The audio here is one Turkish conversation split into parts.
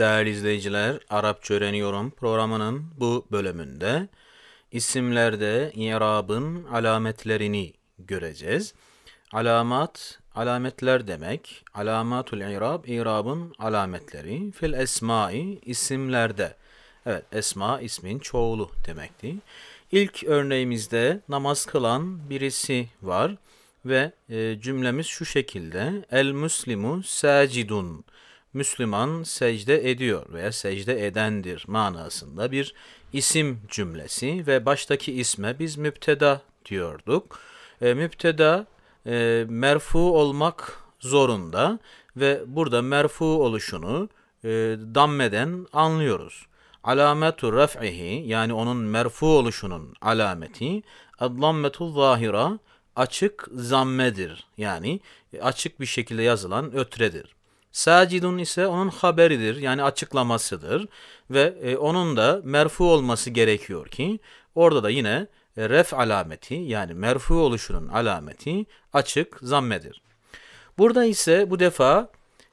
Değerli izleyiciler, Arapça Öğreniyorum programının bu bölümünde isimlerde İrabın alametlerini göreceğiz. Alamat, alametler demek. Alamatul İrab, İrabın alametleri. Fil esmai, isimlerde. Evet, esma ismin çoğulu demekti. İlk örneğimizde namaz kılan birisi var ve e, cümlemiz şu şekilde. El muslimu sacidun. Müslüman secde ediyor veya secde edendir manasında bir isim cümlesi ve baştaki isme biz müpteda diyorduk. E, müpteda e, merfu olmak zorunda ve burada merfu oluşunu e, dammeden anlıyoruz. Alametu raf'ihi yani onun merfu oluşunun alameti adlammetu zahira açık zammedir. Yani açık bir şekilde yazılan ötredir. Sacidun ise onun haberidir yani açıklamasıdır ve e, onun da merfu olması gerekiyor ki orada da yine e, ref alameti yani merfu oluşunun alameti açık zammedir. Burada ise bu defa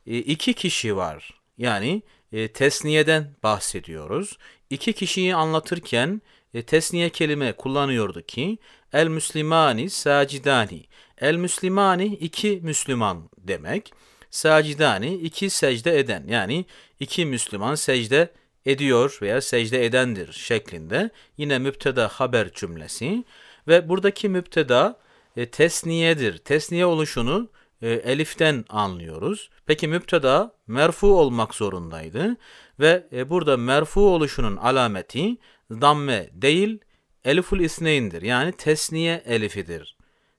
e, iki kişi var yani e, tesniyeden bahsediyoruz. İki kişiyi anlatırken e, tesniye kelime kullanıyordu ki el müslimani sacidani el müslimani iki müslüman demek sacidani iki secde eden yani iki Müslüman secde ediyor veya secde edendir şeklinde yine müpteda haber cümlesi ve buradaki müpteda e, tesniyedir. Tesniye oluşunu e, eliften anlıyoruz. Peki müpteda merfu olmak zorundaydı ve e, burada merfu oluşunun alameti damme değil eliful isneyindir yani tesniye elifidir.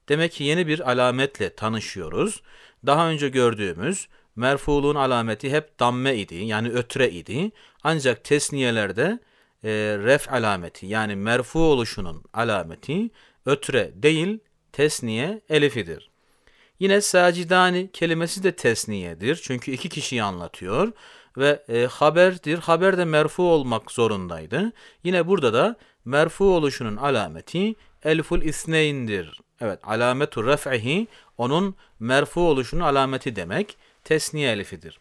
Demek ki yeni bir alametle tanışıyoruz daha önce gördüğümüz merfulun alameti hep damme idi yani ötre idi. Ancak tesniyelerde e, ref alameti yani merfu oluşunun alameti ötre değil tesniye elifidir. Yine sacidani kelimesi de tesniyedir. Çünkü iki kişiyi anlatıyor ve e, haberdir. Haber de merfu olmak zorundaydı. Yine burada da merfu oluşunun alameti elful isneyndir. Evet alametu ref'ihi onun merfu oluşunun alameti demek. Tesniye elifidir.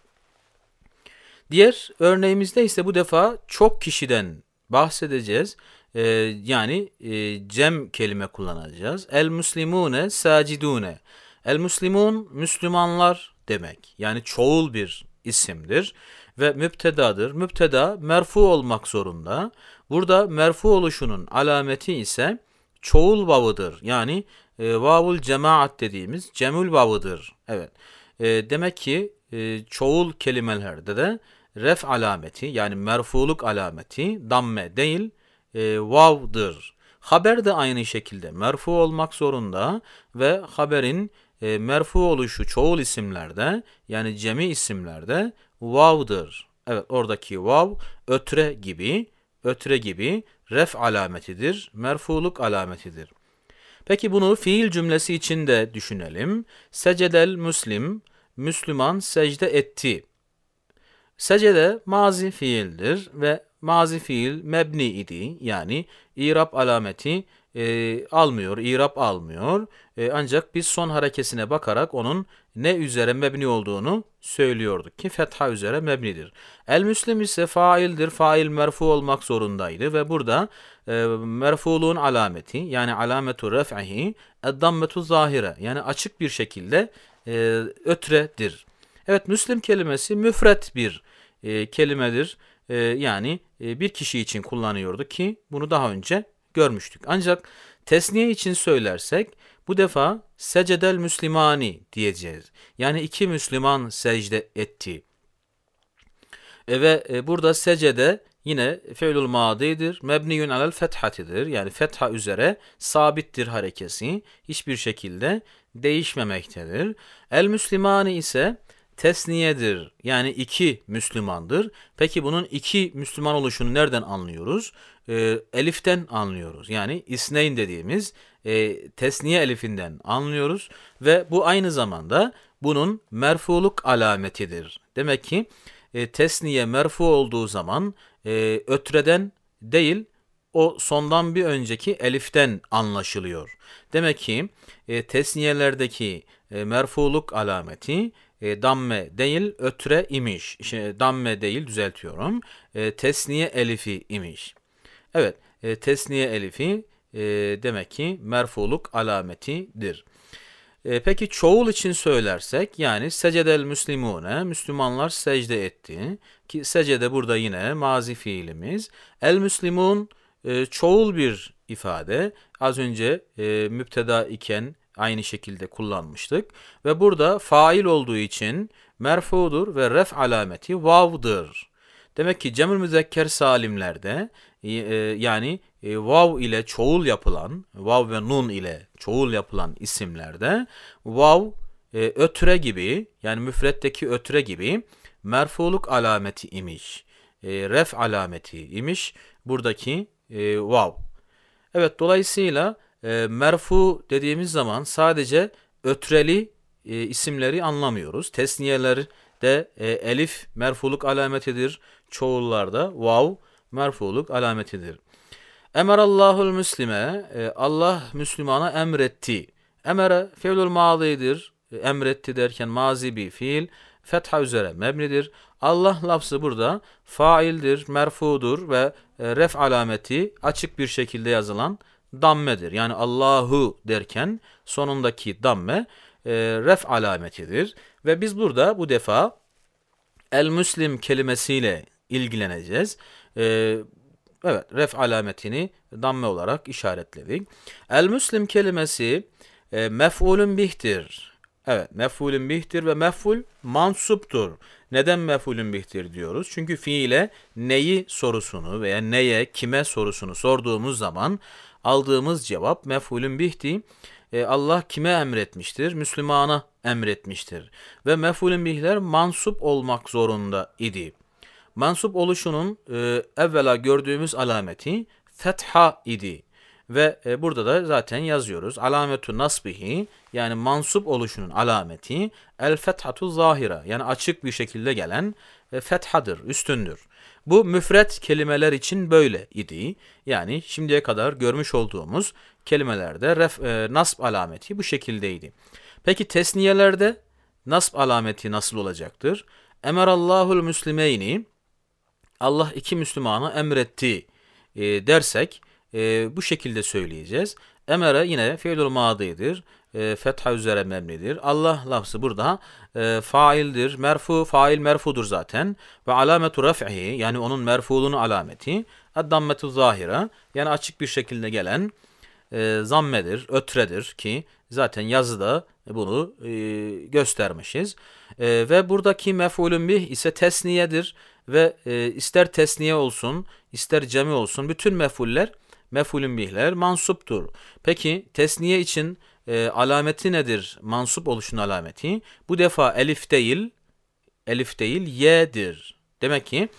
Diğer örneğimizde ise bu defa çok kişiden bahsedeceğiz. Ee, yani e, cem kelime kullanacağız. El muslimune sacidune. El muslimun Müslümanlar demek. Yani çoğul bir isimdir ve müptedadır. Müpteda merfu olmak zorunda. Burada merfu oluşunun alameti ise çoğul babıdır. Yani e, vavul cemaat dediğimiz cemül vavıdır. Evet. E, demek ki e, çoğul kelimelerde de ref alameti yani merfuluk alameti damme değil e, vavdır. Haber de aynı şekilde merfu olmak zorunda ve haberin e, merfu oluşu çoğul isimlerde yani cemi isimlerde vav'dır. Evet oradaki vav ötre gibi ötre gibi ref alametidir, merfuluk alametidir. Peki bunu fiil cümlesi için de düşünelim. Secedel Müslim, Müslüman secde etti. Secede mazi fiildir ve mazi fiil mebni idi. Yani irab alameti e, almıyor, irap almıyor. E, ancak biz son harekesine bakarak onun ne üzere mebni olduğunu söylüyorduk ki fetha üzere mebnidir. El-Müslim ise faildir, fail merfu olmak zorundaydı ve burada e, merfuluğun alameti yani alametu ref'ihi eddammetu zahire yani açık bir şekilde e, ötredir. Evet müslim kelimesi müfret bir e, kelimedir. E, yani e, bir kişi için kullanıyordu ki bunu daha önce görmüştük. Ancak tesniye için söylersek bu defa secedel müslimani diyeceğiz. Yani iki Müslüman secde etti. E, ve e, burada secede yine fe'lül madidir. Mebniyun alel fethatidir. Yani fetha üzere sabittir harekesi. Hiçbir şekilde değişmemektedir. El Müslimani ise tesniyedir. Yani iki Müslümandır. Peki bunun iki Müslüman oluşunu nereden anlıyoruz? E, eliften anlıyoruz. Yani isneyin dediğimiz e, tesniye elifinden anlıyoruz. Ve bu aynı zamanda bunun merfuluk alametidir. Demek ki e, tesniye merfu olduğu zaman e, ötreden değil o sondan bir önceki eliften anlaşılıyor. Demek ki e, tesniyelerdeki e, merfuluk alameti e, damme değil ötre imiş. İşte, damme değil düzeltiyorum. E, tesniye elifi imiş. Evet e, tesniye elifi e, demek ki merfuluk alametidir. E, peki çoğul için söylersek yani secdel müslimune Müslümanlar secde etti ki secde burada yine mazi fiilimiz. El müslimun e, çoğul bir ifade. Az önce e, müpteda iken aynı şekilde kullanmıştık. Ve burada fail olduğu için merfudur ve ref alameti vav'dır. Demek ki cemül müzekker salimlerde e, e yani e, vav ile çoğul yapılan, vav ve nun ile çoğul yapılan isimlerde vav e, ötre gibi yani müfretteki ötre gibi merfoluk alameti imiş. E, ref alameti imiş. Buradaki e, vav. Evet dolayısıyla e, merfu dediğimiz zaman sadece ötreli e, isimleri anlamıyoruz. Tesniyeler de e, elif merfuluk alametidir. Çoğullarda wow merfuluk alametidir. Emerallahul müslime e, Allah Müslümana emretti. Emere fe'lül madidir. E, emretti derken mazi bir fiil fetha üzere mebnidir. Allah lafzı burada faildir, merfudur ve e, ref alameti açık bir şekilde yazılan dammedir. Yani Allahu derken sonundaki damme e, ref alametidir. Ve biz burada bu defa el-müslim kelimesiyle ilgileneceğiz. E, evet ref alametini damme olarak işaretledik. El-müslim kelimesi e, mef'ulün bihtir. Evet mef'ulün bihtir ve mef'ul mansuptur. Neden mef'ulün bihtir diyoruz? Çünkü fiile neyi sorusunu veya neye, kime sorusunu sorduğumuz zaman aldığımız cevap mef'ulün bihti. E, Allah kime emretmiştir? Müslümana emretmiştir. Ve mef'ulün bihler mansup olmak zorunda idi. Mansup oluşunun e, evvela gördüğümüz alameti fetha idi. Ve e, burada da zaten yazıyoruz. Alametu nasbihi yani mansup oluşunun alameti el fethatu zahira yani açık bir şekilde gelen e, fethadır, üstündür. Bu müfret kelimeler için böyle idi. Yani şimdiye kadar görmüş olduğumuz kelimelerde ref, e, nasb alameti bu şekildeydi. Peki tesniyelerde nasb alameti nasıl olacaktır? Emerallahul müslimeyni Allah iki Müslümanı emretti e, dersek e, bu şekilde söyleyeceğiz. Emere yine fiilul madidir. E, fetha üzere memlidir. Allah lafzı burada e, faildir. Merfu, fail merfudur zaten. Ve alametu raf'ihi yani onun merfuğunun alameti. Addammetu zahira yani açık bir şekilde gelen e, zammedir, ötredir ki zaten yazıda bunu e, göstermişiz. E, ve buradaki mef'ulün bih ise tesniyedir ve e, ister tesniye olsun, ister cemi olsun bütün mef'uller mefulün bihler mansuptur. Peki tesniye için e, alameti nedir? Mansup oluşun alameti. Bu defa elif değil, elif değil y'dir. Demek ki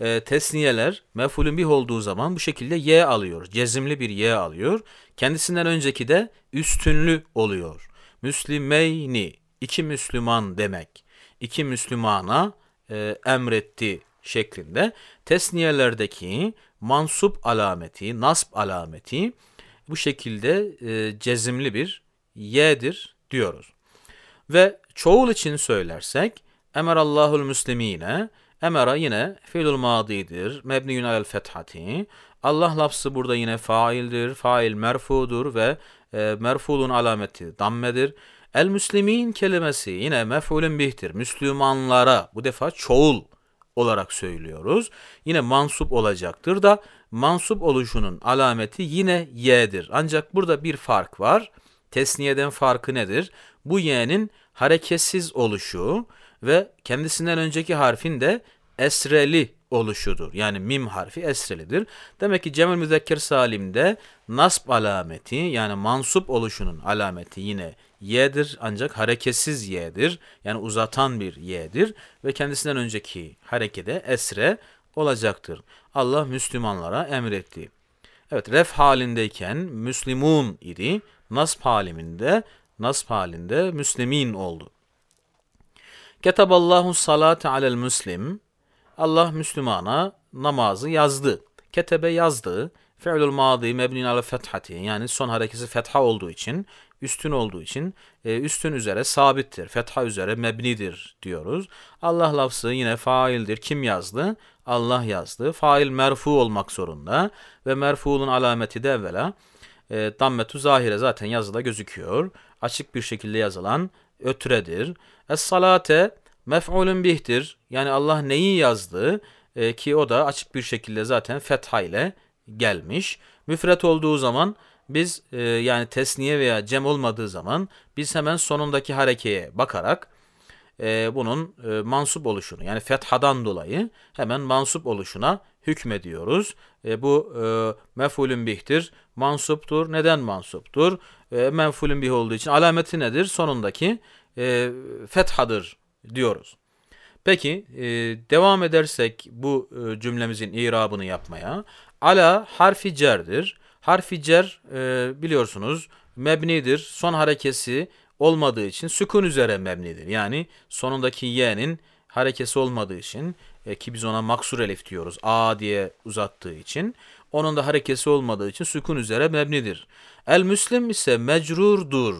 e, tesniyeler mefulün bih olduğu zaman bu şekilde y alıyor. Cezimli bir y alıyor. Kendisinden önceki de üstünlü oluyor. Müslimeyni, iki Müslüman demek. İki Müslümana e, emretti şeklinde. Tesniyelerdeki mansup alameti, nasp alameti bu şekilde e, cezimli bir y'dir diyoruz. Ve çoğul için söylersek emerallahul müslimine emera yine fiilul madidir. Mebniyun alel fethati. Allah lafzı burada yine faildir. Fail merfudur ve e, merfulun alameti dammedir. El müslimin kelimesi yine mef'ulün bihtir. Müslümanlara bu defa çoğul olarak söylüyoruz. Yine mansup olacaktır da mansup oluşunun alameti yine y'dir. Ancak burada bir fark var. Tesniyeden farkı nedir? Bu y'nin hareketsiz oluşu ve kendisinden önceki harfin de esreli oluşudur. Yani mim harfi esrelidir. Demek ki Cemil Müzekker Salim'de nasb alameti yani mansup oluşunun alameti yine y'dir ancak hareketsiz y'dir. Yani uzatan bir y'dir ve kendisinden önceki harekede esre olacaktır. Allah Müslümanlara emretti. Evet ref halindeyken Müslümun idi. nasp halinde nasp halinde Müslimin oldu. Ketaballahu salate alel Müslim. Allah Müslümana namazı yazdı. Ketebe yazdı. Fi'lul madi mebnin ala fethati yani son harekesi fetha olduğu için üstün olduğu için e, üstün üzere sabittir. Fetha üzere mebnidir diyoruz. Allah lafzı yine faildir. Kim yazdı? Allah yazdı. Fail merfu olmak zorunda ve merfuun alameti de evvela e, dammetu zahire zaten yazıda gözüküyor. Açık bir şekilde yazılan ötredir. Es salate mef'ulun bihtir. Yani Allah neyi yazdı e, ki o da açık bir şekilde zaten fetha ile gelmiş. Müfret olduğu zaman biz e, yani tesniye veya cem olmadığı zaman biz hemen sonundaki harekeye bakarak e, bunun e, mansup oluşunu yani fethadan dolayı hemen mansup oluşuna hükmediyoruz. E, bu e, mefulün bihtir, mansuptur. Neden mansuptur? E, menfulün bih olduğu için alameti nedir? Sonundaki e, fethadır diyoruz. Peki e, devam edersek bu e, cümlemizin irabını yapmaya. Ala harfi cerdir. Harfi cer e, biliyorsunuz mebnidir. Son harekesi olmadığı için sükun üzere mebnidir. Yani sonundaki y'nin harekesi olmadığı için e, ki biz ona maksur elif diyoruz. A diye uzattığı için. Onun da harekesi olmadığı için sükun üzere mebnidir. El müslim ise mecrurdur.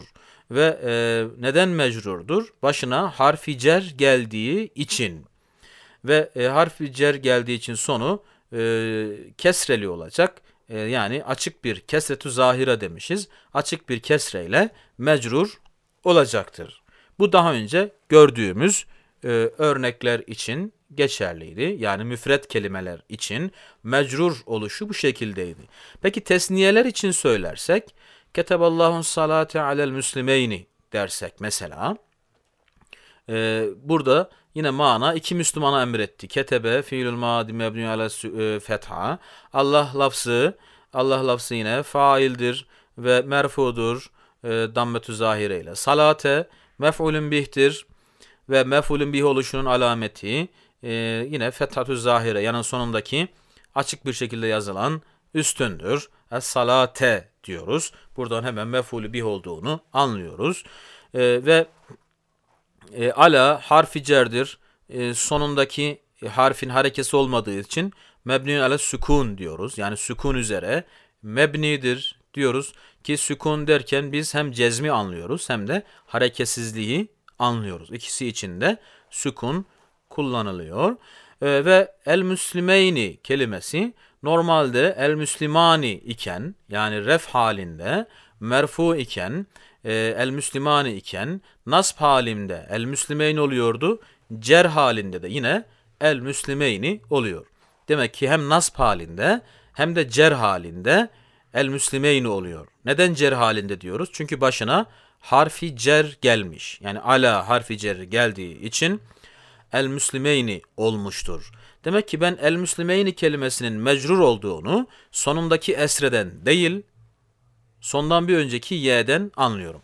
Ve e, neden mecrurdur? Başına harfi cer geldiği için. Ve e, harfi cer geldiği için sonu e, kesreli olacak. Ee, yani açık bir kesretü zahira demişiz. Açık bir kesreyle mecrur olacaktır. Bu daha önce gördüğümüz e, örnekler için geçerliydi. Yani müfret kelimeler için mecrur oluşu bu şekildeydi. Peki tesniyeler için söylersek, Keteballahu salate alel müslimeyni dersek mesela, ee, burada yine mana iki Müslümana emretti. Ketebe fiilül madi mebni ala e, fetha. Allah lafzı Allah lafzı yine faildir ve merfudur e, dammetü zahireyle. Salate mef'ulün bihtir ve mef'ulün bih oluşunun alameti e, yine fethatü zahire yani sonundaki açık bir şekilde yazılan üstündür. Es salate diyoruz. Buradan hemen mef'ulü bih olduğunu anlıyoruz. E, ve e, ala harfi cerdir. E, sonundaki harfin harekesi olmadığı için mebni ala sükun diyoruz. Yani sükun üzere mebnidir diyoruz ki sükun derken biz hem cezmi anlıyoruz hem de hareketsizliği anlıyoruz. İkisi için de sükun kullanılıyor. E, ve el müslimeyni kelimesi normalde el müslimani iken yani ref halinde merfu iken e, el Müslimani iken nasp halinde el Müslimeyn oluyordu. Cer halinde de yine el Müslimeyni oluyor. Demek ki hem nasp halinde hem de cer halinde el Müslimeyni oluyor. Neden cer halinde diyoruz? Çünkü başına harfi cer gelmiş. Yani ala harfi cer geldiği için el Müslimeyni olmuştur. Demek ki ben el Müslimeyni kelimesinin mecrur olduğunu sonundaki esreden değil sondan bir önceki y'den anlıyorum.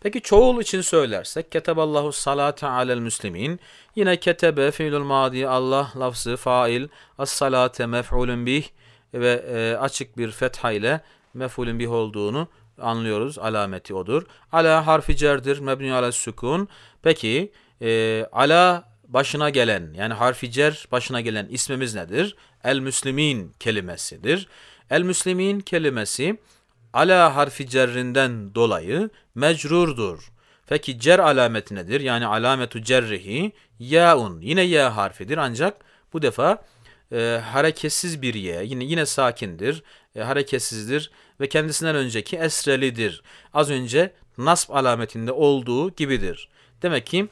Peki çoğul için söylersek keteballahu salate alel müslimin yine ketebe fiilul madi Allah lafzı fail as salate mef'ulun bih ve e, açık bir fetha ile mef'ulun bih olduğunu anlıyoruz. Alameti odur. Ala harfi cerdir mebni ala sukun. Peki e, ala başına gelen yani harfi cer başına gelen ismimiz nedir? El müslimin kelimesidir. El müslimin kelimesi ala harfi cerrinden dolayı mecrurdur. Peki cer alamet nedir? Yani alametu cerrihi yaun. Yine ya harfidir ancak bu defa e, hareketsiz bir ye. Yine yine sakindir, e, hareketsizdir ve kendisinden önceki esrelidir. Az önce nasb alametinde olduğu gibidir. Demek ki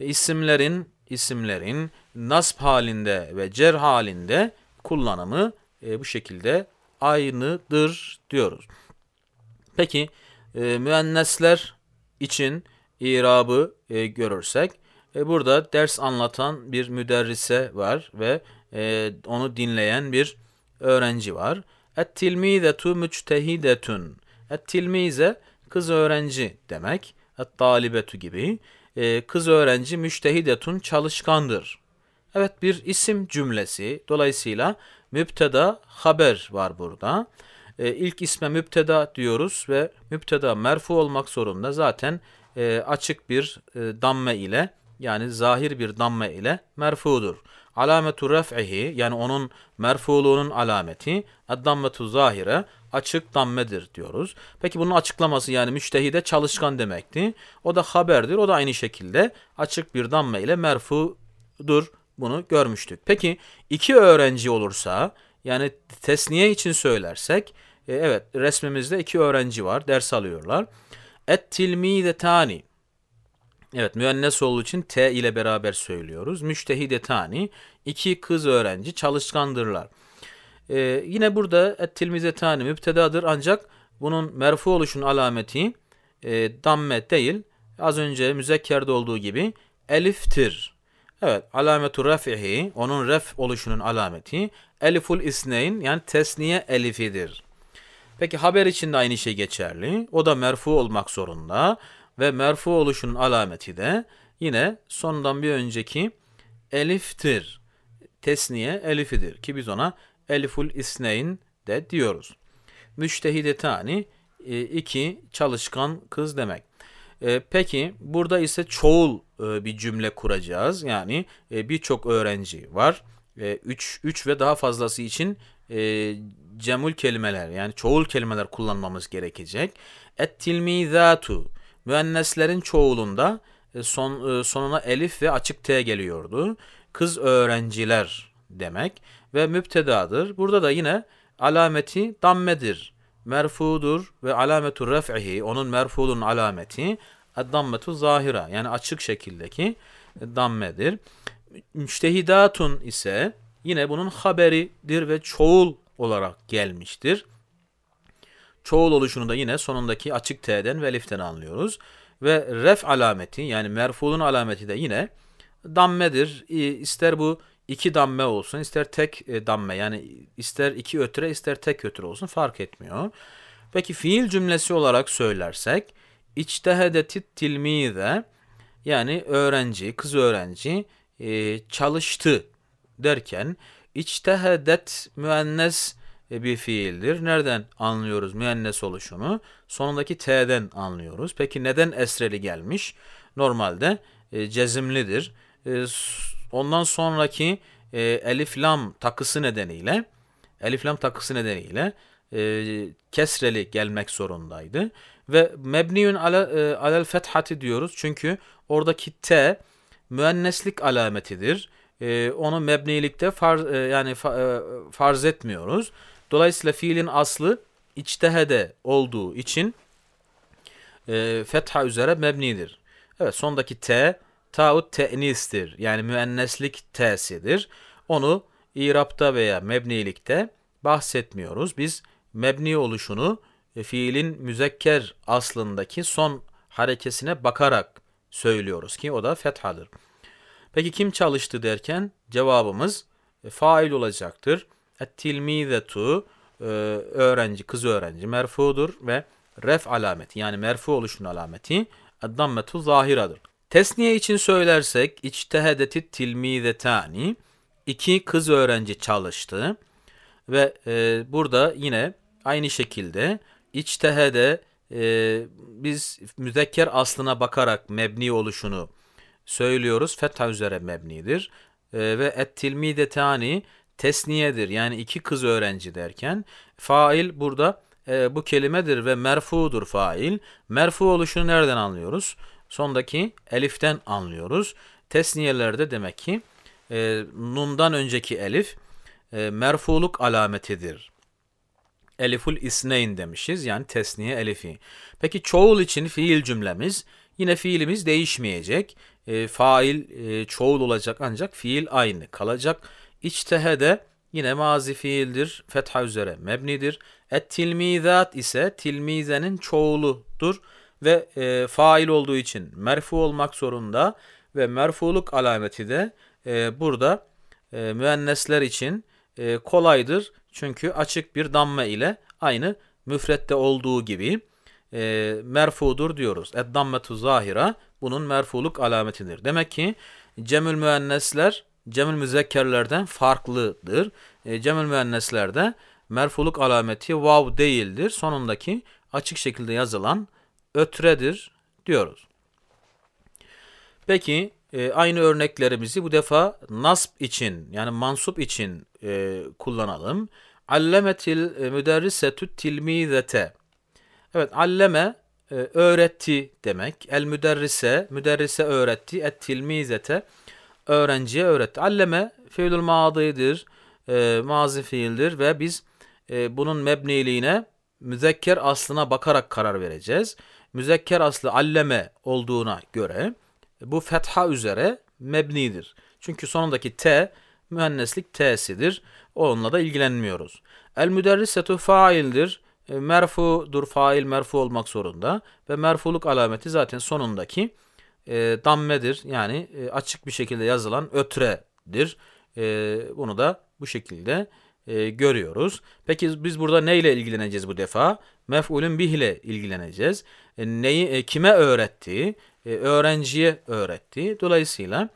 e, isimlerin isimlerin nasb halinde ve cer halinde kullanımı e, bu şekilde aynıdır diyoruz. Peki e, müennesler için irabı e, görürsek e, burada ders anlatan bir müderrise var ve e, onu dinleyen bir öğrenci var. Et-tilmizetu müctehidetun. Et-tilmize kız öğrenci demek. Et-talibetu gibi. E, kız öğrenci müctehidetun çalışkandır. Evet bir isim cümlesi. Dolayısıyla müpteda haber var burada e, ilk isme müpteda diyoruz ve müpteda merfu olmak zorunda. Zaten e, açık bir e, damme ile yani zahir bir damme ile merfudur. Alametu ref'ihi yani onun merfuluğunun alameti dammetu zahire açık dammedir diyoruz. Peki bunun açıklaması yani müştehide çalışkan demekti. O da haberdir. O da aynı şekilde açık bir damme ile merfudur. Bunu görmüştük. Peki iki öğrenci olursa yani tesniye için söylersek e, evet resmimizde iki öğrenci var. Ders alıyorlar. Et tani. Evet müennes olduğu için T ile beraber söylüyoruz. Müştehide tani. İki kız öğrenci çalışkandırlar. E, yine burada et tani müptedadır ancak bunun merfu oluşun alameti e, damme değil. Az önce müzekkerde olduğu gibi eliftir. Evet, alametu refihi, onun ref oluşunun alameti, eliful isneyn yani tesniye elifidir. Peki haber için de aynı şey geçerli. O da merfu olmak zorunda ve merfu oluşun alameti de yine sondan bir önceki eliftir. Tesniye elifidir ki biz ona eliful isneyn de diyoruz. Müştehidetani e, iki çalışkan kız demek. E, peki burada ise çoğul e, bir cümle kuracağız. Yani birçok öğrenci var. 3 ve daha fazlası için e, cemul kelimeler yani çoğul kelimeler kullanmamız gerekecek. Et-tilmizatu müenneslerin çoğulunda e, son, e, sonuna elif ve açık t geliyordu. Kız öğrenciler demek ve müptedadır. Burada da yine alameti dammedir. Merfudur ve alametu ref'ihi onun merfulun alameti dammetu zahira yani açık şekildeki dammedir. Müştehidatun ise yine bunun haberidir ve çoğul olarak gelmiştir. Çoğul oluşunu da yine sonundaki açık t'den ve eliften anlıyoruz. Ve ref alameti yani merfulun alameti de yine dammedir. İster bu iki damme olsun, ister tek e, damme yani ister iki ötüre ister tek ötüre olsun fark etmiyor. Peki fiil cümlesi olarak söylersek içtehedetit tilmide yani öğrenci, kız öğrenci e, çalıştı derken içtehedet müennes e, bir fiildir. Nereden anlıyoruz müennes oluşunu? Sonundaki t'den anlıyoruz. Peki neden esreli gelmiş? Normalde e, cezimlidir. E, ondan sonraki e, elif lam takısı nedeniyle elif lam takısı nedeniyle kesreli gelmek zorundaydı. Ve mebniyun ala, e, alel fethati diyoruz. Çünkü oradaki t müenneslik alametidir e, onu mebnilikte farz, e, yani fa, e, farz etmiyoruz. Dolayısıyla fiilin aslı içtehede olduğu için e, fetha üzere mebnidir. Evet sondaki t taut te'nistir. Yani müenneslik t'sidir. Onu irapta veya mebnilikte bahsetmiyoruz. Biz mebni oluşunu e, fiilin müzekker aslındaki son harekesine bakarak söylüyoruz ki o da fethadır. Peki kim çalıştı derken cevabımız e, fail olacaktır. Et-tilmizetu e, öğrenci, kız öğrenci merfudur ve ref alameti yani merfu oluşun alameti dammetu zahiradır. Tesniye için söylersek içtehedeti tilmizetani iki kız öğrenci çalıştı ve e, burada yine aynı şekilde içtehede e, biz müzekker aslına bakarak mebni oluşunu söylüyoruz fetha üzere mebnidir. E, ve tani tesniyedir yani iki kız öğrenci derken fail burada e, bu kelimedir ve merfudur fail. Merfu oluşunu nereden anlıyoruz? Sondaki eliften anlıyoruz. Tesniyelerde demek ki e, nundan önceki elif e, merfuluk alametidir. Eliful isneyn demişiz yani tesniye elifi. Peki çoğul için fiil cümlemiz Yine fiilimiz değişmeyecek. E, fail e, çoğul olacak ancak fiil aynı kalacak. İçtehe de yine mazi fiildir. Fetha üzere mebnidir. Et tilmizat ise tilmizenin çoğuludur ve e, fail olduğu için merfu olmak zorunda ve merfuluk alameti de e, burada e, müennesler için e, kolaydır. Çünkü açık bir damme ile aynı müfrette olduğu gibi e, merfudur diyoruz. Eddammetu zahira bunun merfuluk alametidir. Demek ki cemül müennesler cemül müzekkerlerden farklıdır. E, cemül müenneslerde merfuluk alameti vav değildir. Sonundaki açık şekilde yazılan ötredir diyoruz. Peki e, aynı örneklerimizi bu defa nasb için yani mansup için e, kullanalım. Allemetil e, müderrisetü tilmizete Evet alleme e, öğretti demek. El müderrise, müderrise öğretti. Et tilmizete öğrenciye öğretti. Alleme fiilül madidir, e, mazi fiildir ve biz e, bunun mebniliğine müzekker aslına bakarak karar vereceğiz. Müzekker aslı alleme olduğuna göre e, bu fetha üzere mebnidir. Çünkü sonundaki t mühenneslik t'sidir. Onunla da ilgilenmiyoruz. El müderrisetu faildir. E, merfudur fail merfu olmak zorunda ve merfuluk alameti zaten sonundaki e, dammedir. Yani e, açık bir şekilde yazılan ötredir. E, bunu da bu şekilde e, görüyoruz. Peki biz burada neyle ilgileneceğiz bu defa? Mef'ulün bih ile ilgileneceğiz. E, neyi e, kime öğretti? E, öğrenciye öğretti. Dolayısıyla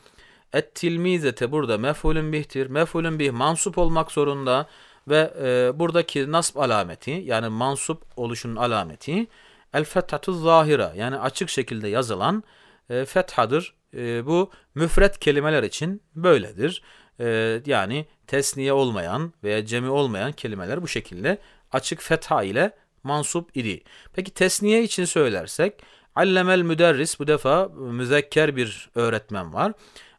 et tilmizete burada mef'ulün bihtir. Mef'ulün bih mansup olmak zorunda. Ve e, buradaki nasb alameti yani mansup oluşunun alameti el fethatu zahira yani açık şekilde yazılan e, fethadır. E, bu müfret kelimeler için böyledir. E, yani tesniye olmayan veya cemi olmayan kelimeler bu şekilde açık fetha ile mansup idi. Peki tesniye için söylersek allemel müderris bu defa müzekker bir öğretmen var.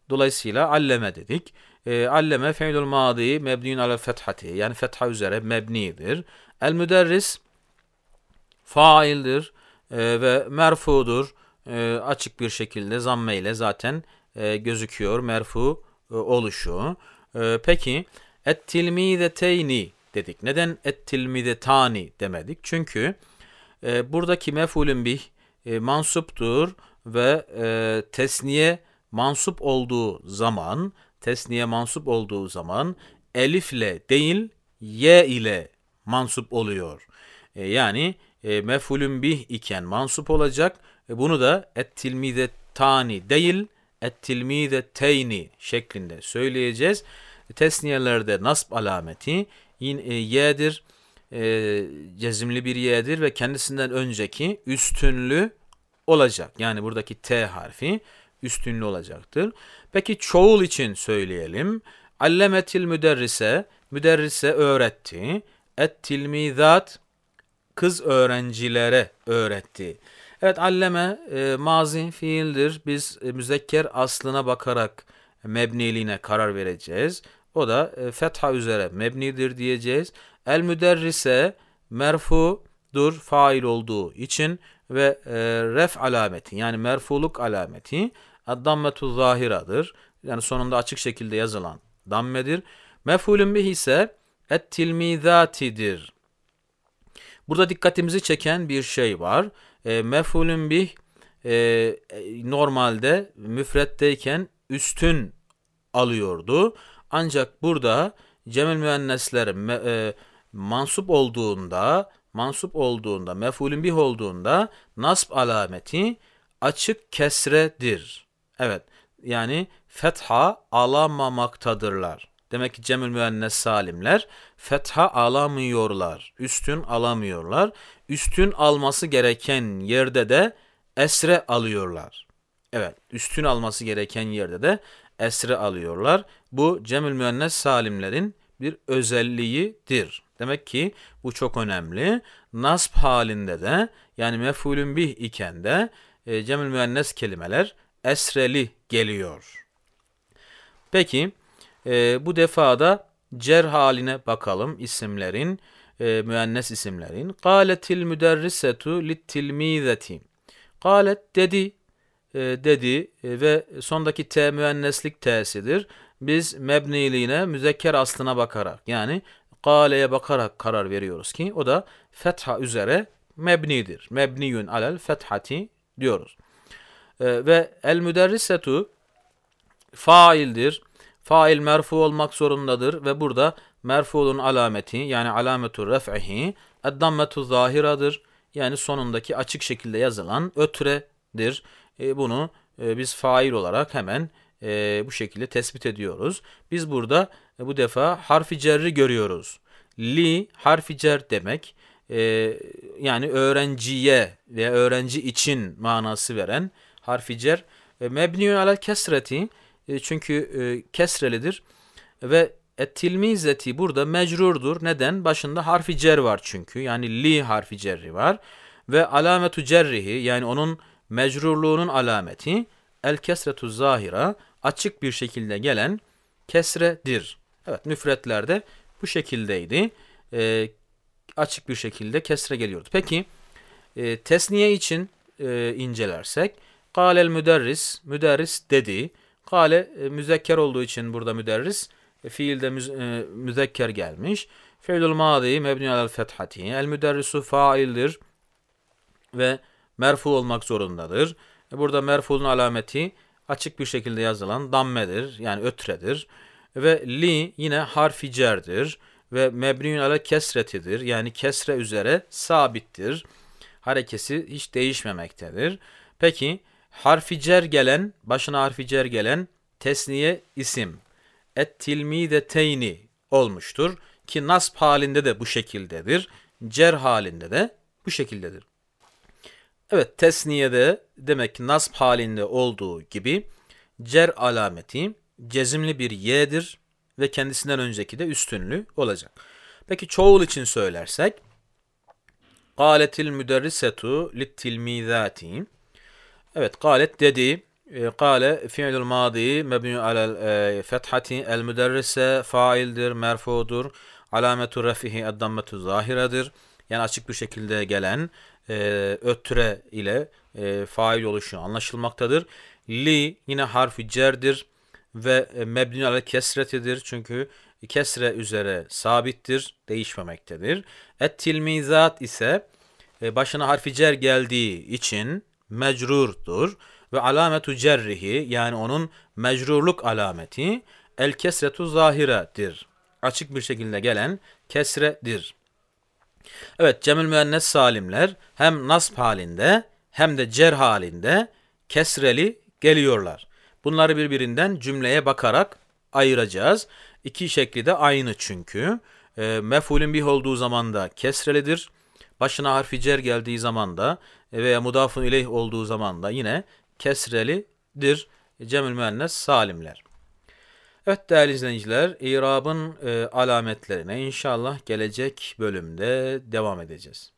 Dolayısıyla alleme dedik. E, alleme fe'lül madi mebniyun alel fethati. Yani fetha üzere mebnidir. El müderris faildir e, ve merfudur. E, açık bir şekilde zamme ile zaten e, gözüküyor merfu e, oluşu. E, peki et tilmideteyni dedik. Neden et tilmidetani demedik? Çünkü e, buradaki mefulün bih e, mansuptur ve e, tesniye mansup olduğu zaman tesniye mansup olduğu zaman elifle değil Y ile mansup oluyor. E, yani e, mefulün bih iken mansup olacak. E, bunu da ettilmide tani değil ettilmide teyni şeklinde söyleyeceğiz. E, Tesniyelerde nasb alameti yin, e, ye'dir. E, cezimli bir Y'dir ve kendisinden önceki üstünlü olacak. Yani buradaki T harfi üstünlü olacaktır. Peki çoğul için söyleyelim. Allemetil müderrise, müderrise öğretti. Et tilmizat, kız öğrencilere öğretti. Evet alleme e, mazi fiildir. Biz e, müzekker aslına bakarak mebniliğine karar vereceğiz. O da e, fetha üzere mebnidir diyeceğiz. El müderrise merfudur fail olduğu için ve e, ref alameti yani merfuluk alameti Ad-dammetu zahiradır. Yani sonunda açık şekilde yazılan dammedir. Mef'ulün bih ise et-tilmizatidir. Burada dikkatimizi çeken bir şey var. E, mef'ulün bih e, normalde müfretteyken üstün alıyordu. Ancak burada cemil müennesler me, e, mansup olduğunda mansup olduğunda mef'ulün bih olduğunda nasb alameti açık kesredir. Evet. Yani fetha alamamaktadırlar. Demek ki cemül müennes salimler fetha alamıyorlar. Üstün alamıyorlar. Üstün alması gereken yerde de esre alıyorlar. Evet, üstün alması gereken yerde de esre alıyorlar. Bu cemül müennes salimlerin bir özelliğidir. Demek ki bu çok önemli. Nasb halinde de yani mefulün bih iken de e, cemül müennes kelimeler esreli geliyor. Peki e, bu defada cer haline bakalım isimlerin, e, müennes isimlerin. Kâletil müderrisetu littilmîzeti. Kâlet dedi, e, dedi e, ve sondaki t müenneslik t'sidir. Biz mebniliğine müzekker aslına bakarak yani qaleye bakarak karar veriyoruz ki o da fetha üzere mebnidir. Mebniyun alel fethati diyoruz. Ee, ve el müderrisetu faildir. Fail merfu olmak zorundadır ve burada merfuun alameti yani alametu ref'ihi eddammetu zahiradır. Yani sonundaki açık şekilde yazılan ötredir. E, bunu e, biz fail olarak hemen e, bu şekilde tespit ediyoruz. Biz burada e, bu defa harfi cerri görüyoruz. Li harfi cer demek e, yani öğrenciye veya öğrenci için manası veren harfi cer mebniyun alel kesreti e, çünkü e, kesrelidir ve ettilmizeti burada mecrurdur. Neden? Başında harfi cer var çünkü. Yani li harfi cerri var. Ve alametu cerrihi yani onun mecrurluğunun alameti el kesretu zahira açık bir şekilde gelen kesredir. Evet müfretlerde bu şekildeydi. E, açık bir şekilde kesre geliyordu. Peki e, tesniye için e, incelersek Kâlel müderris, müderris dedi. Kale e, müzekker olduğu için burada müderris. E, fiilde müz, e, müzekker gelmiş. Fiilul madi mebni alel fethati. El müderrisu faildir ve merfu olmak zorundadır. Burada merfunun alameti açık bir şekilde yazılan dammedir yani ötredir. Ve li yine harfi cerdir ve mebniyün ala kesretidir. Yani kesre üzere sabittir. Harekesi hiç değişmemektedir. Peki harfi cer gelen, başına harfi cer gelen tesniye isim et tilmideteyni olmuştur ki nasp halinde de bu şekildedir. Cer halinde de bu şekildedir. Evet tesniyede demek ki nasb halinde olduğu gibi cer alameti cezimli bir y'dir ve kendisinden önceki de üstünlü olacak. Peki çoğul için söylersek Kâletil müderrisetu littilmîzâti Evet, galet dedi. Kale e, fiilül madi mebni alel fethati el müderrise faildir, merfudur. Alametu refihi eddammetu zahiredir. Yani açık bir şekilde gelen e, öttüre ile e, fail oluşu anlaşılmaktadır. Li yine harfi cerdir ve e, mebni alel kesretidir. Çünkü kesre üzere sabittir, değişmemektedir. Et tilmizat ise e, başına harfi cer geldiği için mecrurdur ve alametu cerrihi yani onun mecrurluk alameti el kesretu zahiredir. Açık bir şekilde gelen kesredir. Evet Cemil müennes salimler hem nasp halinde hem de cer halinde kesreli geliyorlar. Bunları birbirinden cümleye bakarak ayıracağız. İki şekli de aynı çünkü. E, mefulün bih olduğu zaman da kesrelidir. Başına harfi cer geldiği zaman da e, veya mudafun ileyh olduğu zaman da yine kesrelidir cemül müennes salimler. Evet değerli izleyiciler, irabın e, alametlerine inşallah gelecek bölümde devam edeceğiz.